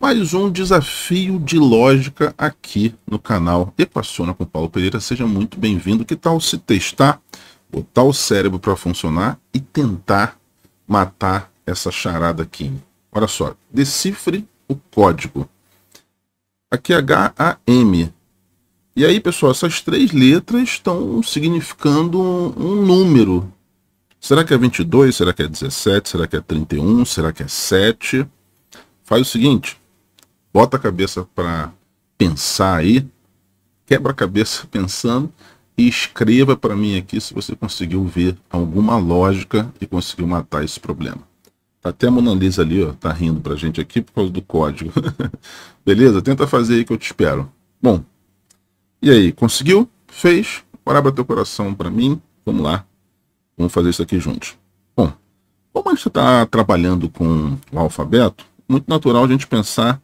mais um desafio de lógica aqui no canal Equaciona com Paulo Pereira. Seja muito bem-vindo. Que tal se testar, botar o cérebro para funcionar e tentar matar essa charada aqui? Olha só, decifre o código. Aqui é H-A-M. E aí, pessoal, essas três letras estão significando um número. Será que é 22? Será que é 17? Será que é 31? Será que é 7? Faz o seguinte, bota a cabeça para pensar aí, quebra a cabeça pensando e escreva para mim aqui se você conseguiu ver alguma lógica e conseguiu matar esse problema. Tá até a Mona Lisa ali, ó, tá rindo pra gente aqui por causa do código. Beleza? Tenta fazer aí que eu te espero. Bom, e aí, conseguiu? Fez? Abra teu coração para mim. Vamos lá. Vamos fazer isso aqui juntos. Bom, como a gente está trabalhando com o alfabeto, muito natural a gente pensar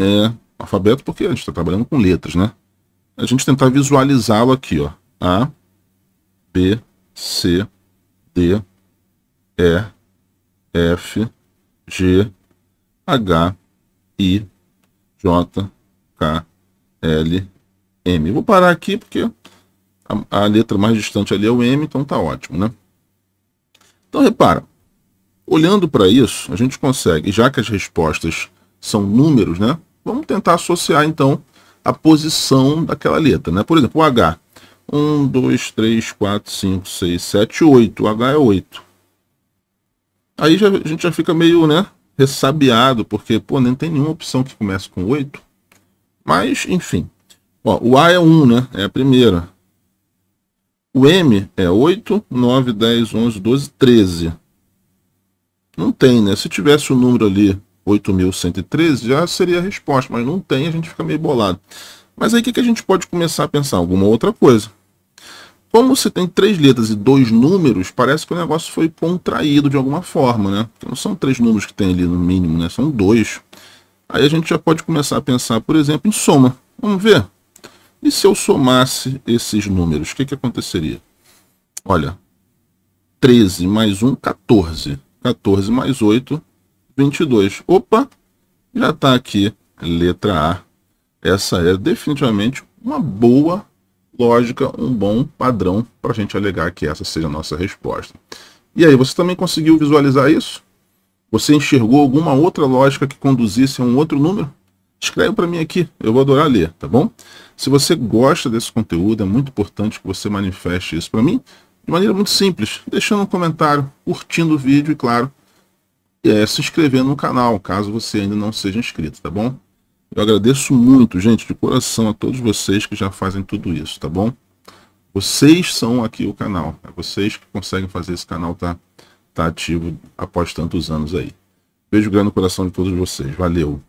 é, alfabeto, porque a gente está trabalhando com letras, né? A gente tentar visualizá-lo aqui, ó. A, B, C, D, E, F, G, H, I, J, K, L, M. vou parar aqui porque a, a, letra mais distante ali é o M, então tá ótimo, né? Então repara, olhando para isso, a gente consegue, já que as respostas são números, né? Vamos tentar associar então a posição daquela letra, né? Por exemplo, o H. 1, 2, 3, 4, 5, 6, 7, 8. O H é 8. Aí já, a gente já fica meio, né, ressabiado, porque, pô, nem tem nenhuma opção que comece com 8. Mas, enfim. Ó, o A é 1, né? É a primeira. O M é 8, 9, 10, 11, 12, 13. Não tem, né? Se tivesse o um número ali 8.113 já seria a resposta, mas não tem, a gente fica meio bolado. Mas aí o que, que a gente pode começar a pensar? Alguma outra coisa. Como você tem três letras e dois números, parece que o negócio foi contraído de alguma forma, né? Porque então, não são três números que tem ali no mínimo, né? São dois. Aí a gente já pode começar a pensar, por exemplo, em soma. Vamos ver? E se eu somasse esses números, o que, que aconteceria? Olha, 13 mais 1, 14. 14 mais 8, 22. Opa, já está aqui. Letra A. Essa é definitivamente uma boa lógica, um bom padrão para a gente alegar que essa seja a nossa resposta. E aí, você também conseguiu visualizar isso? Você enxergou alguma outra lógica que conduzisse a um outro número? Escreve para mim aqui, eu vou adorar ler, tá bom? Se você gosta desse conteúdo, é muito importante que você manifeste isso para mim de maneira muito simples, deixando um comentário, curtindo o vídeo e, claro, é, se inscrevendo no canal, caso você ainda não seja inscrito, tá bom? Eu agradeço muito, gente, de coração a todos vocês que já fazem tudo isso, tá bom? Vocês são aqui o canal, é vocês que conseguem fazer esse canal tá, tá ativo após tantos anos aí. Beijo grande no coração de todos vocês, valeu!